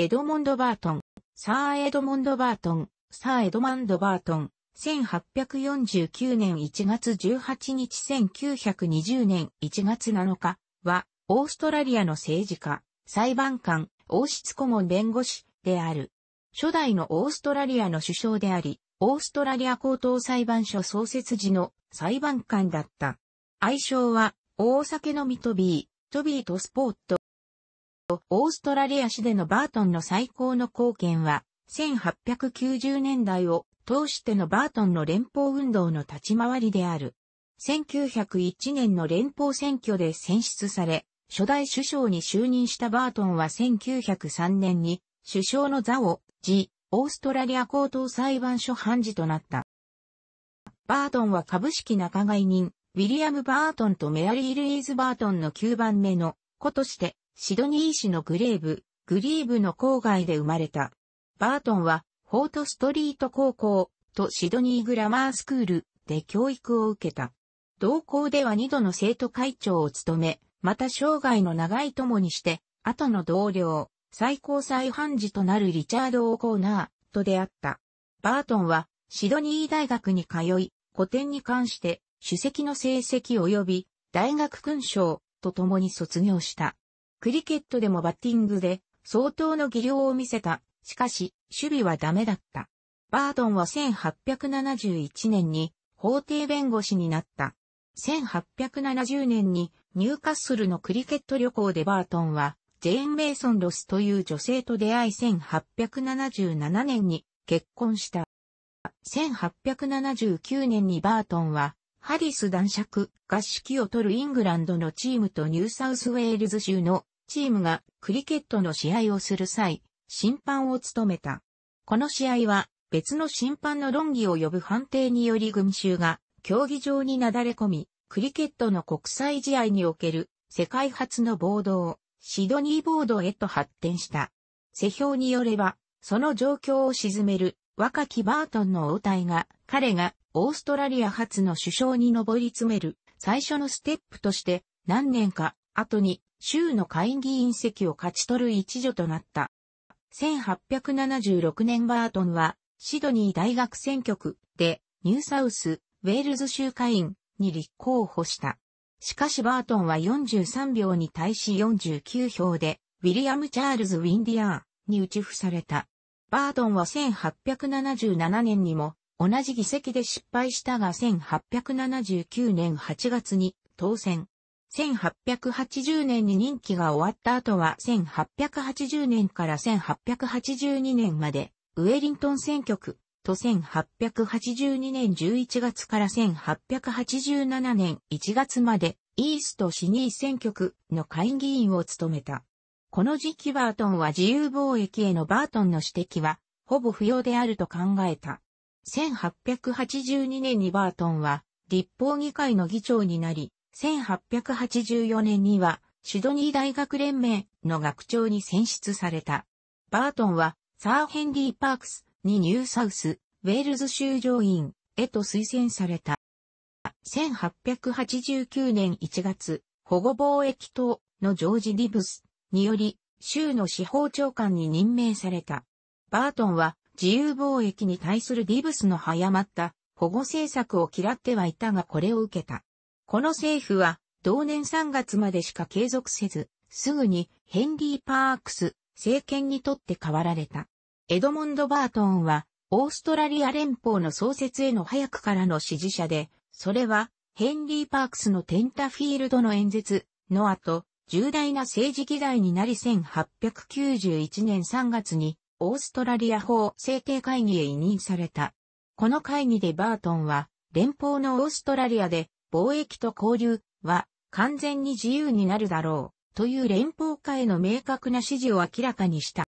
エドモンド・バートン、サー・エドモンド・バートン、サー・エドマンド・バートン、1849年1月18日1920年1月7日は、オーストラリアの政治家、裁判官、王室顧問弁護士である。初代のオーストラリアの首相であり、オーストラリア高等裁判所創設時の裁判官だった。愛称は、大酒飲みトビー、トビーとスポット、オーストラリア市でのバートンの最高の貢献は、1890年代を通してのバートンの連邦運動の立ち回りである。1901年の連邦選挙で選出され、初代首相に就任したバートンは1903年に首相の座を、ジ、オーストラリア高等裁判所判事となった。バートンは株式仲買人、ウィリアム・バートンとメアリー・ルイーズ・バートンの9番目の子としてシドニー市のグレーブ、グリーブの郊外で生まれた。バートンは、フォートストリート高校とシドニーグラマースクールで教育を受けた。同校では二度の生徒会長を務め、また生涯の長い友にして、後の同僚、最高裁判事となるリチャード・オーコーナーと出会った。バートンはシドニー大学に通い、古典に関して主席の成績及び大学勲章と共に卒業した。クリケットでもバッティングで相当の技量を見せた。しかし、守備はダメだった。バートンは1871年に法廷弁護士になった。1870年にニューカッスルのクリケット旅行でバートンはジェーン・メイソン・ロスという女性と出会い1877年に結婚した。1879年にバートンはハリス男爵合宿を取るイングランドのチームとニューサウスウェールズ州のチームがクリケットの試合をする際、審判を務めた。この試合は別の審判の論議を呼ぶ判定により群衆が競技場になだれ込み、クリケットの国際試合における世界初の暴動、シドニーボードへと発展した。世評によれば、その状況を沈める若きバートンの応対が、彼がオーストラリア初の首相に上り詰める最初のステップとして何年か後に州の会議員席を勝ち取る一助となった。1876年バートンは、シドニー大学選挙区で、ニューサウス、ウェールズ州会員に立候補した。しかしバートンは43票に対し49票で、ウィリアム・チャールズ・ウィンディアーに打ち付された。バートンは1877年にも同じ議席で失敗したが1879年8月に当選。1880年に任期が終わった後は1880年から1882年まで、ウェリントン選挙区と1882年11月から1887年1月まで、イーストシニー選挙区の会議員を務めた。この時期バートンは自由貿易へのバートンの指摘は、ほぼ不要であると考えた。1882年にバートンは、立法議会の議長になり、1884年には、シドニー大学連盟の学長に選出された。バートンは、サー・ヘンリー・パークスにニューサウス、ウェールズ州上院へと推薦された。1889年1月、保護貿易党のジョージ・ディブスにより、州の司法長官に任命された。バートンは、自由貿易に対するディブスの早まった保護政策を嫌ってはいたがこれを受けた。この政府は同年3月までしか継続せず、すぐにヘンリー・パークス政権にとって変わられた。エドモンド・バートンはオーストラリア連邦の創設への早くからの支持者で、それはヘンリー・パークスのテンタフィールドの演説の後、重大な政治議題になり1891年3月にオーストラリア法制定会議へ委任された。この会議でバートンは連邦のオーストラリアで貿易と交流は完全に自由になるだろうという連邦化への明確な指示を明らかにした。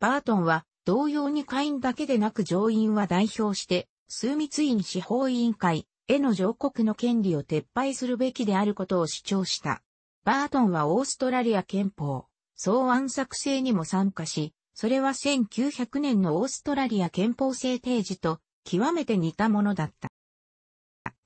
バートンは同様に下院だけでなく上院は代表して枢密院司法委員会への上告の権利を撤廃するべきであることを主張した。バートンはオーストラリア憲法草案作成にも参加し、それは1900年のオーストラリア憲法制定時と極めて似たものだった。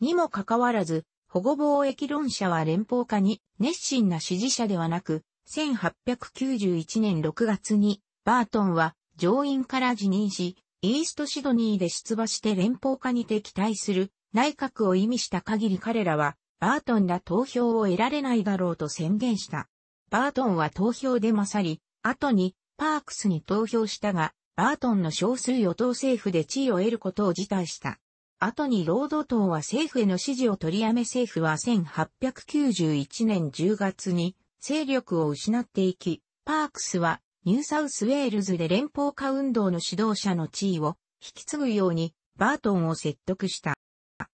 にもかかわらず、保護貿易論者は連邦化に熱心な支持者ではなく、1891年6月にバートンは上院から辞任し、イーストシドニーで出馬して連邦化に敵対する内閣を意味した限り彼らはバートンら投票を得られないだろうと宣言した。バートンは投票で勝り、後にパークスに投票したが、バートンの少数与党政府で地位を得ることを辞退した。後に労働党は政府への支持を取りやめ政府は1891年10月に勢力を失っていき、パークスはニューサウスウェールズで連邦化運動の指導者の地位を引き継ぐようにバートンを説得した。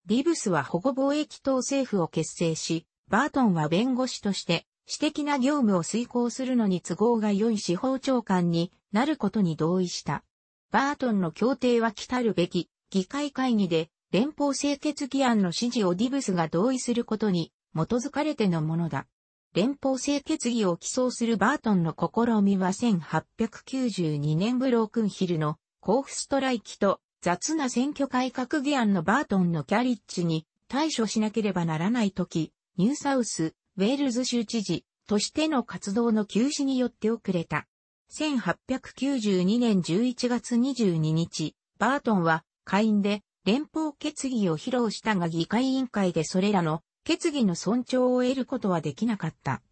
リブスは保護貿易党政府を結成し、バートンは弁護士として私的な業務を遂行するのに都合が良い司法長官になることに同意した。バートンの協定は来たるべき議会会議で連邦清潔議案の指示をディブスが同意することに基づかれてのものだ。連邦清決議を起草するバートンの試みは1892年ブロークンヒルの甲府ストライキと雑な選挙改革議案のバートンのキャリッジに対処しなければならないとき、ニューサウス、ウェールズ州知事としての活動の休止によって遅れた。1892年11月22日、バートンは下院で連邦決議を披露したが議会委員会でそれらの決議の尊重を得ることはできなかった。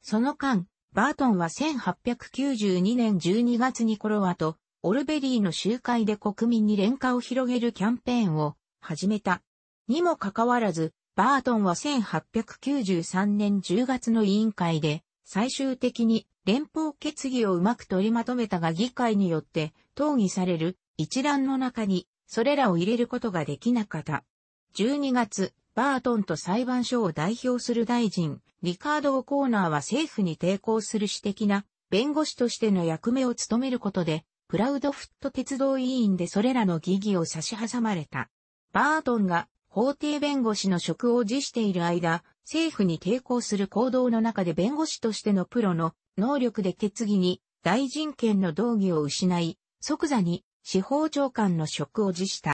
その間、バートンは1892年12月にコロワとオルベリーの集会で国民に連歌を広げるキャンペーンを始めた。にもかかわらず、バートンは1893年10月の委員会で最終的に連邦決議をうまく取りまとめたが議会によって討議される一覧の中にそれらを入れることができなかった。12月、バートンと裁判所を代表する大臣、リカード・オコーナーは政府に抵抗する私的な弁護士としての役目を務めることで、プラウドフット鉄道委員でそれらの疑義を差し挟まれた。バートンが法廷弁護士の職を辞している間、政府に抵抗する行動の中で弁護士としてのプロの能力で決議に大人権の道義を失い、即座に司法長官の職を辞した。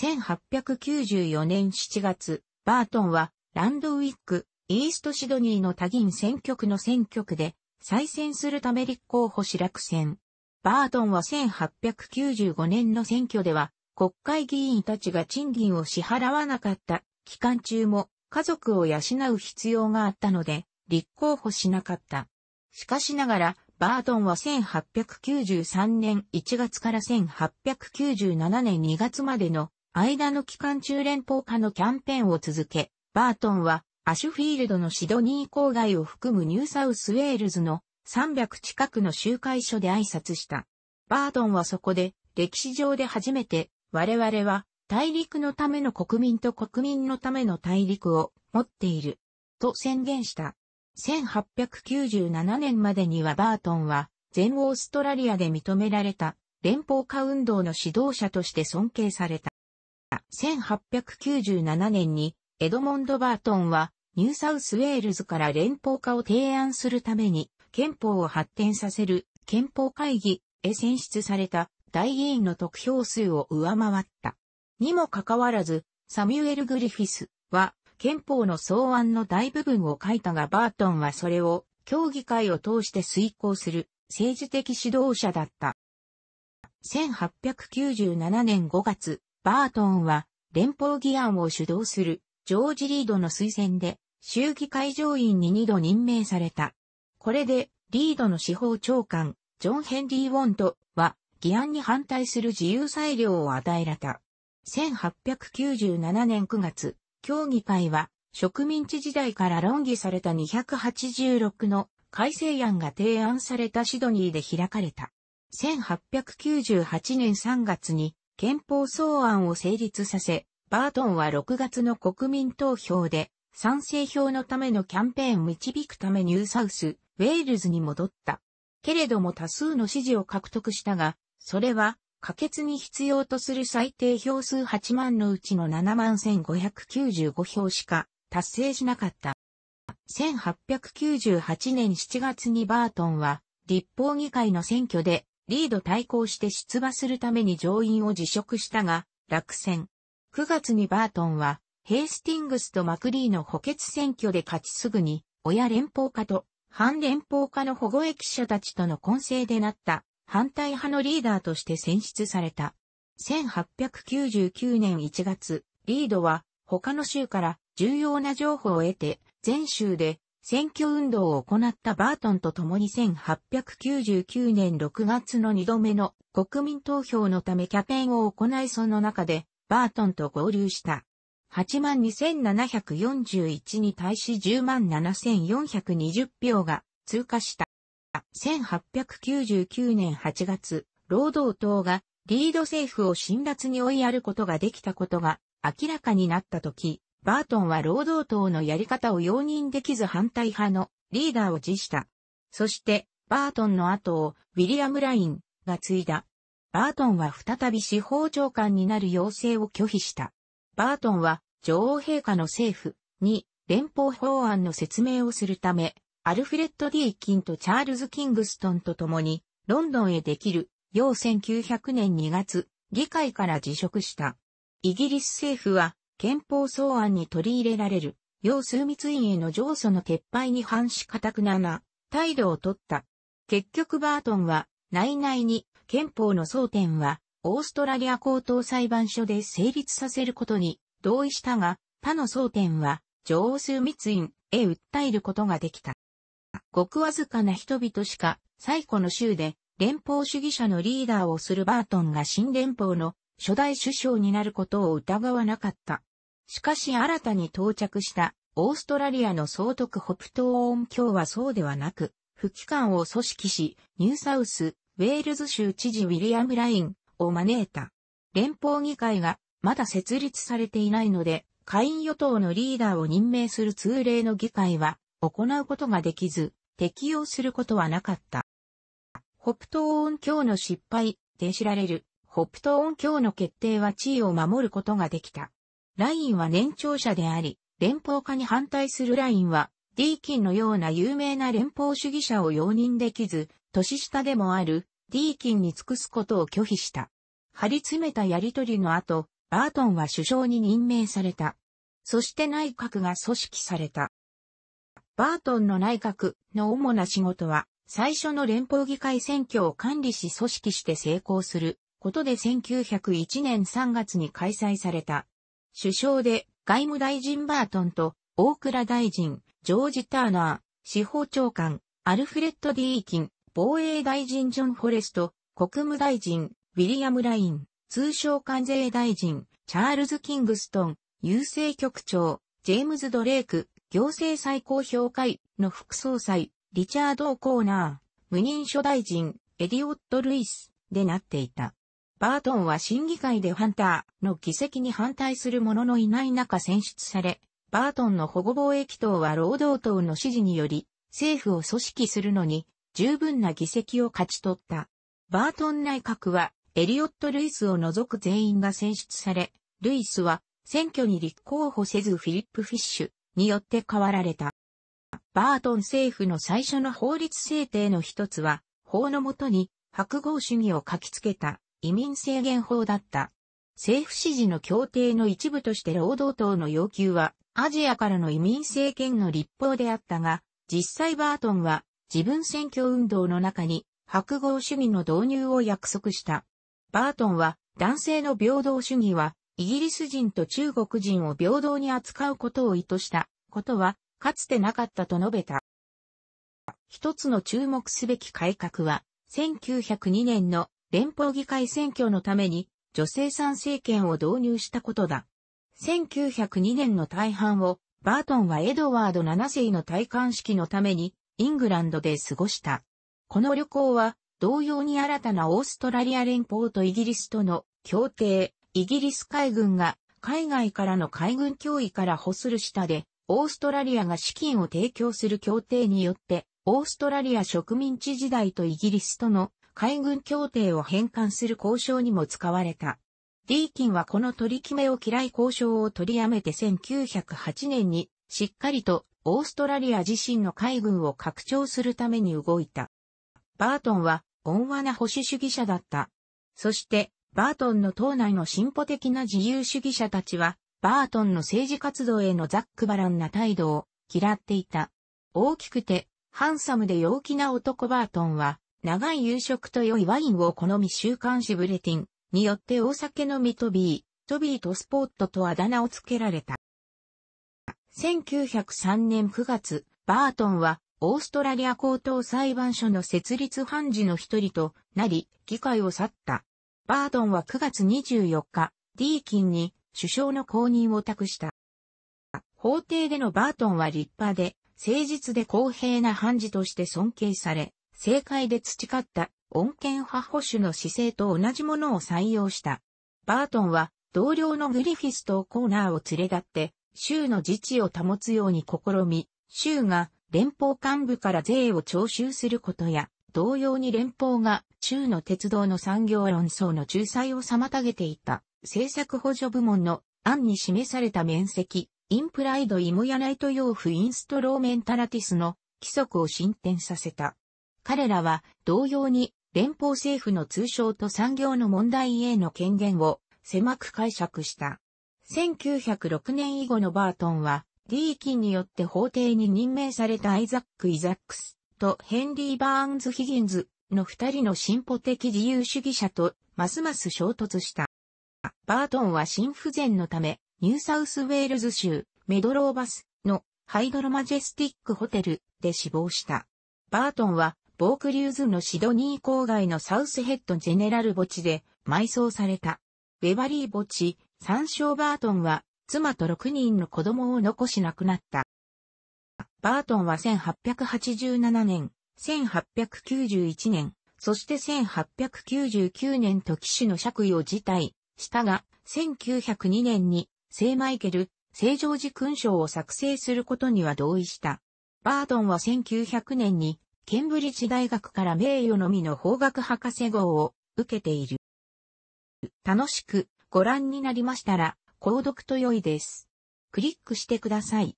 1894年7月、バートンはランドウィック、イーストシドニーの多銀選挙区の選挙区で再選するため立候補し落選。バートンは1895年の選挙では国会議員たちが賃金を支払わなかった期間中も家族を養う必要があったので立候補しなかった。しかしながらバートンは1893年1月から1897年2月までの間の期間中連邦化のキャンペーンを続け、バートンはアシュフィールドのシドニー郊外を含むニューサウスウェールズの300近くの集会所で挨拶した。バートンはそこで歴史上で初めて我々は大陸のための国民と国民のための大陸を持っていると宣言した。1897年までにはバートンは全オーストラリアで認められた連邦化運動の指導者として尊敬された。1897年にエドモンド・バートンはニューサウスウェールズから連邦化を提案するために憲法を発展させる憲法会議へ選出された大議員の得票数を上回った。にもかかわらず、サミュエル・グリフィスは憲法の草案の大部分を書いたがバートンはそれを協議会を通して遂行する政治的指導者だった。1897年5月、バートンは連邦議案を主導するジョージ・リードの推薦で衆議会上院に2度任命された。これでリードの司法長官、ジョン・ヘンリー・ウォントは議案に反対する自由裁量を与えられた。1897年9月、協議会は、植民地時代から論議された286の改正案が提案されたシドニーで開かれた。1898年3月に憲法草案を成立させ、バートンは6月の国民投票で賛成票のためのキャンペーンを導くためニューサウス、ウェールズに戻った。けれども多数の支持を獲得したが、それは可決に必要とする最低票数8万のうちの7万1595票しか達成しなかった。1898年7月にバートンは立法議会の選挙でリード対抗して出馬するために上院を辞職したが落選。9月にバートンはヘイスティングスとマクリーの補欠選挙で勝ちすぐに親連邦家と反連邦家の保護役者たちとの混成でなった反対派のリーダーとして選出された。1899年1月、リードは他の州から重要な情報を得て、全州で選挙運動を行ったバートンと共に1899年6月の2度目の国民投票のためキャペーンを行いその中でバートンと合流した。82,741に対し107,420票が通過した。1899年8月、労働党がリード政府を辛辣に追いやることができたことが明らかになった時、バートンは労働党のやり方を容認できず反対派のリーダーを辞した。そして、バートンの後をウィリアム・ラインが継いだ。バートンは再び司法長官になる要請を拒否した。バートンは女王陛下の政府に連邦法案の説明をするためアルフレッド・ D・ キンとチャールズ・キングストンと共に、ロンドンへできる、要1900年2月、議会から辞職した。イギリス政府は、憲法草案に取り入れられる、要数密院への上訴の撤廃に反し固くなな、態度を取った。結局バートンは、内々に、憲法の争点は、オーストラリア高等裁判所で成立させることに同意したが、他の争点は、上数密院へ訴えることができた。ごくわずかな人々しか、最古の州で、連邦主義者のリーダーをするバートンが新連邦の初代首相になることを疑わなかった。しかし新たに到着したオーストラリアの総督ホプトーン卿はそうではなく、不機関を組織し、ニューサウス、ウェールズ州知事ウィリアム・ラインを招いた。連邦議会がまだ設立されていないので、下院与党のリーダーを任命する通例の議会は行うことができず、適用することはなかった。ホプトー音教の失敗で知られるホプトー音教の決定は地位を守ることができた。ラインは年長者であり、連邦化に反対するラインは、ディーキンのような有名な連邦主義者を容認できず、年下でもあるディーキンに尽くすことを拒否した。張り詰めたやりとりの後、バートンは首相に任命された。そして内閣が組織された。バートンの内閣の主な仕事は、最初の連邦議会選挙を管理し組織して成功することで1901年3月に開催された。首相で外務大臣バートンと大倉大臣、ジョージ・ターナー、司法長官、アルフレッド・ディーキン、防衛大臣ジョン・フォレスト、国務大臣、ウィリアム・ライン、通商関税大臣、チャールズ・キングストン、郵政局長、ジェームズ・ドレイク、行政最高評価位の副総裁、リチャード・コーナー、無任所大臣、エディオット・ルイス、でなっていた。バートンは審議会でハンターの議席に反対する者ののいない中選出され、バートンの保護貿易党は労働党の支持により、政府を組織するのに十分な議席を勝ち取った。バートン内閣は、エリオット・ルイスを除く全員が選出され、ルイスは選挙に立候補せずフィリップ・フィッシュ、によって変わられた。バートン政府の最初の法律制定の一つは、法のもとに白豪主義を書きつけた移民制限法だった。政府支持の協定の一部として労働党の要求はアジアからの移民政権の立法であったが、実際バートンは自分選挙運動の中に白豪主義の導入を約束した。バートンは男性の平等主義はイギリス人と中国人を平等に扱うことを意図したことは、かつてなかったと述べた。一つの注目すべき改革は、1902年の連邦議会選挙のために女性参政権を導入したことだ。1902年の大半をバートンはエドワード7世の戴冠式のためにイングランドで過ごした。この旅行は同様に新たなオーストラリア連邦とイギリスとの協定、イギリス海軍が海外からの海軍脅威から欲する下で、オーストラリアが資金を提供する協定によって、オーストラリア植民地時代とイギリスとの海軍協定を返還する交渉にも使われた。ディーキンはこの取り決めを嫌い交渉を取りやめて1908年にしっかりとオーストラリア自身の海軍を拡張するために動いた。バートンは温和な保守主義者だった。そしてバートンの党内の進歩的な自由主義者たちは、バートンの政治活動へのザックバランな態度を嫌っていた。大きくて、ハンサムで陽気な男バートンは、長い夕食と良いワインを好み週刊誌ブレティンによって大酒飲みトビー、トビーとスポットとあだ名を付けられた。1903年9月、バートンはオーストラリア高等裁判所の設立判事の一人となり、議会を去った。バートンは9月24日、ディーキンに首相の公認を託した。法廷でのバートンは立派で、誠実で公平な判事として尊敬され、政界で培った穏健派保守の姿勢と同じものを採用した。バートンは同僚のグリフィスとコーナーを連れ立って、州の自治を保つように試み、州が連邦幹部から税を徴収することや、同様に連邦が州の鉄道の産業論争の仲裁を妨げていた政策補助部門の案に示された面積、インプライドイモヤナイト用フインストローメンタラティスの規則を進展させた。彼らは同様に連邦政府の通商と産業の問題への権限を狭く解釈した。1906年以後のバートンは、D 金によって法廷に任命されたアイザック・イザックスとヘンリー・バーンズ・ヒギンズの二人の進歩的自由主義者とますます衝突した。バートンは心不全のため、ニューサウスウェールズ州メドローバスのハイドロマジェスティックホテルで死亡した。バートンはボークリューズのシドニー郊外のサウスヘッドジェネラル墓地で埋葬された。ウェバリー墓地、三章バートンは妻と6人の子供を残し亡くなった。バートンは1887年、1891年、そして1899年と騎手の爵位を辞退したが、1902年に聖マイケル、聖常寺勲章を作成することには同意した。バートンは1900年にケンブリッジ大学から名誉のみの法学博士号を受けている。楽しくご覧になりましたら、購読と良いです。クリックしてください。